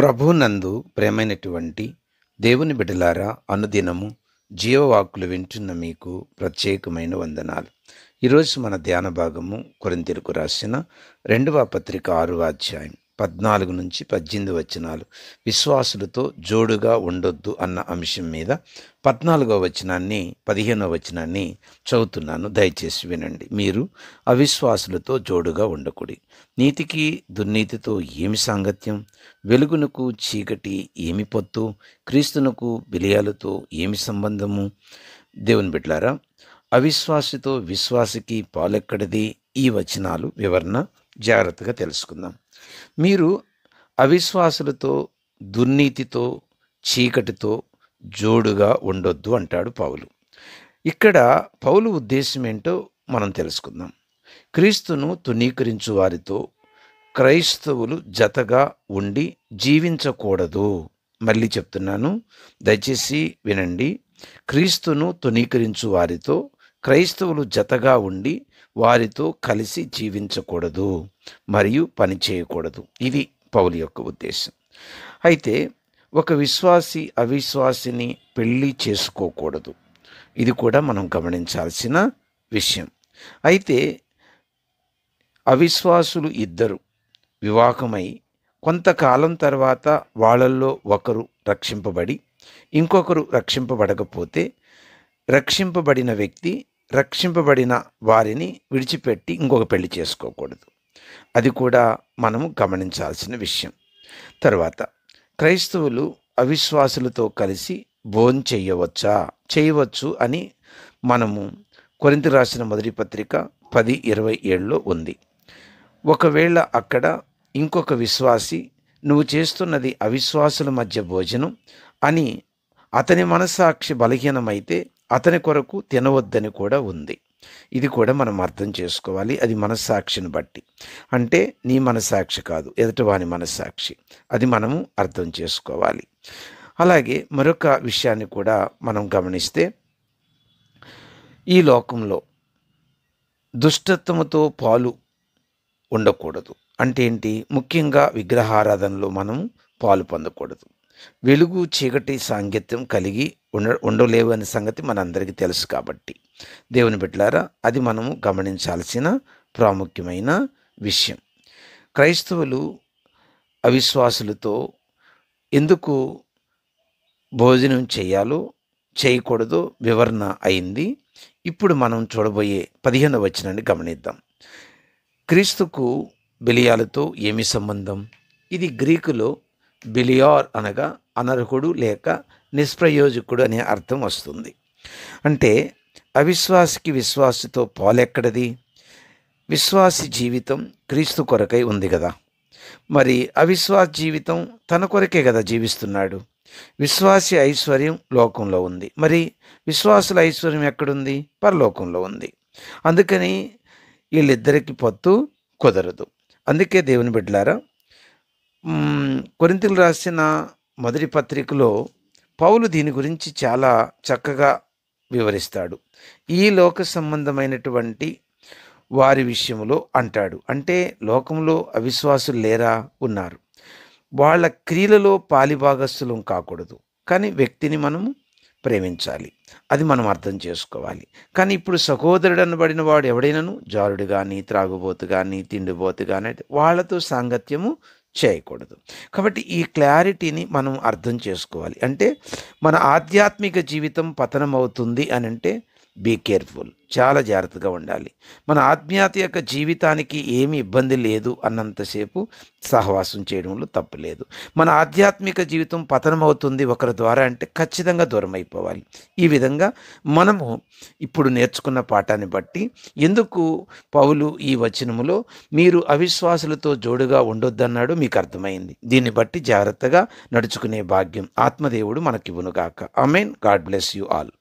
ప్రభునందు ప్రేమైనటువంటి దేవుని బిడలారా అనుదినము జీవవాకులు వింటున్న మీకు ప్రత్యేకమైన వందనాలు ఈరోజు మన ధ్యాన భాగము కొరింతెరుకు రాసిన రెండవ పత్రిక ఆరు అధ్యాయం పద్నాలుగు నుంచి పద్దెనిమిది వచనాలు విశ్వాసులతో జోడుగా ఉండొద్దు అన్న అంశం మీద పద్నాలుగో వచనాన్ని పదిహేనో వచనాన్ని చదువుతున్నాను దయచేసి వినండి మీరు అవిశ్వాసులతో జోడుగా ఉండకూడి నీతికి దుర్నీతితో ఏమి సాంగత్యం వెలుగునకు చీకటి ఏమి పొత్తు క్రీస్తునకు బిలియాలతో ఏమి సంబంధము దేవుని బిడ్లారా అవిశ్వాసితో విశ్వాసికి పాలెక్కడిది ఈ వచనాలు వివరణ జాగ్రత్తగా తెలుసుకుందాం మీరు అవిశ్వాసులతో దుర్నీతితో చీకటితో జోడుగా ఉండొద్దు అంటాడు పౌలు ఇక్కడ పౌలు ఉద్దేశం ఏంటో మనం తెలుసుకుందాం క్రీస్తును తునీకరించు వారితో క్రైస్తవులు జతగా ఉండి జీవించకూడదు మళ్ళీ చెప్తున్నాను దయచేసి వినండి క్రీస్తును తునీకరించు వారితో క్రైస్తవులు జతగా ఉండి వారితో కలిసి జీవించకూడదు మరియు పని చేయకూడదు ఇది పౌలు యొక్క ఉద్దేశం అయితే ఒక విశ్వాసి అవిశ్వాసిని పెళ్ళి చేసుకోకూడదు ఇది కూడా మనం గమనించాల్సిన విషయం అయితే అవిశ్వాసులు ఇద్దరు వివాహమై కొంతకాలం తర్వాత వాళ్ళల్లో ఒకరు రక్షింపబడి ఇంకొకరు రక్షింపబడకపోతే రక్షింపబడిన వ్యక్తి రక్షింపబడిన వారిని విడిచిపెట్టి ఇంకొక పెళ్లి చేసుకోకూడదు అది కూడా మనము గమనించాల్సిన విషయం తర్వాత క్రైస్తవులు అవిశ్వాసులతో కలిసి భోన్ చేయవచ్చా చేయవచ్చు అని మనము కొరింత రాసిన మొదటి పత్రిక పది ఇరవై ఏడులో ఉంది ఒకవేళ అక్కడ ఇంకొక విశ్వాసి నువ్వు చేస్తున్నది అవిశ్వాసుల మధ్య భోజనం అని అతని మనస్సాక్షి బలహీనమైతే అతని కొరకు తినవద్దని కూడా ఉంది ఇది కూడా మనం అర్థం చేసుకోవాలి అది మనస్సాక్షిని బట్టి అంటే నీ మనస్సాక్షి కాదు ఎదుటివాని మనస్సాక్షి అది మనము అర్థం చేసుకోవాలి అలాగే మరొక విషయాన్ని కూడా మనం గమనిస్తే ఈ లోకంలో దుష్టత్వముతో పాలు ఉండకూడదు అంటే ఏంటి ముఖ్యంగా విగ్రహారాధనలో మనం పాలు పొందకూడదు వెలుగు చీకటి సాంగత్యం కలిగి ఉండ ఉండలేవు అనే సంగతి మనందరికీ తెలుసు కాబట్టి దేవుని బిడ్డలారా అది మనము గమనించాల్సిన ప్రాముఖ్యమైన విషయం క్రైస్తవులు అవిశ్వాసులతో ఎందుకు భోజనం చేయాలో చేయకూడదో వివరణ అయింది ఇప్పుడు మనం చూడబోయే పదిహేను వచ్చినాన్ని గమనిద్దాం క్రీస్తుకు బిలియాలతో ఏమి సంబంధం ఇది గ్రీకులో బిలియార్ అనగా అనర్హుడు లేక నిష్ప్రయోజకుడు అనే అర్థం వస్తుంది అంటే అవిశ్వాసికి విశ్వాసితో పోలెక్కడది విశ్వాసి జీవితం క్రీస్తు కొరకై ఉంది కదా మరి అవిశ్వాస జీవితం తన కొరకే కదా జీవిస్తున్నాడు విశ్వాసి ఐశ్వర్యం లోకంలో ఉంది మరి విశ్వాసుల ఐశ్వర్యం ఎక్కడుంది పరలోకంలో ఉంది అందుకని వీళ్ళిద్దరికి పొత్తు కుదరదు అందుకే దేవుని బిడ్డలారా కొరింతలు రాసిన మొదటి పత్రికలో పౌలు దీని గురించి చాలా చక్కగా వివరిస్తాడు ఈ లోక సంబంధమైనటువంటి వారి విషయంలో అంటాడు అంటే లోకంలో అవిశ్వాసులు లేరా ఉన్నారు వాళ్ళ క్రియలలో పాలిభాగస్థులం కాకూడదు కానీ వ్యక్తిని మనము ప్రేమించాలి అది మనం అర్థం చేసుకోవాలి కానీ ఇప్పుడు సహోదరుడు అనబడిన వాడు ఎవడైనాను జారుడు కానీ త్రాగుబోతు కానీ తిండిబోతు కానీ వాళ్ళతో సాంగత్యము చేయకూడదు కాబట్టి ఈ క్లారిటీని మనం అర్థం చేసుకోవాలి అంటే మన ఆధ్యాత్మిక జీవితం పతనం అవుతుంది అని అంటే బీ కేర్ఫుల్ చాలా జాగ్రత్తగా ఉండాలి మన ఆత్మీయత యొక్క జీవితానికి ఏమి ఇబ్బంది లేదు అన్నంతసేపు సహవాసం చేయడంలో తప్పులేదు మన ఆధ్యాత్మిక జీవితం పతనమవుతుంది ఒకరి ద్వారా అంటే ఖచ్చితంగా దూరం అయిపోవాలి ఈ విధంగా మనము ఇప్పుడు నేర్చుకున్న పాఠాన్ని బట్టి ఎందుకు పౌలు ఈ వచనములో మీరు అవిశ్వాసులతో జోడుగా ఉండొద్దన్నాడు మీకు అర్థమైంది దీన్ని బట్టి జాగ్రత్తగా నడుచుకునే భాగ్యం ఆత్మదేవుడు మనకివ్వునుగాక I mean God bless you all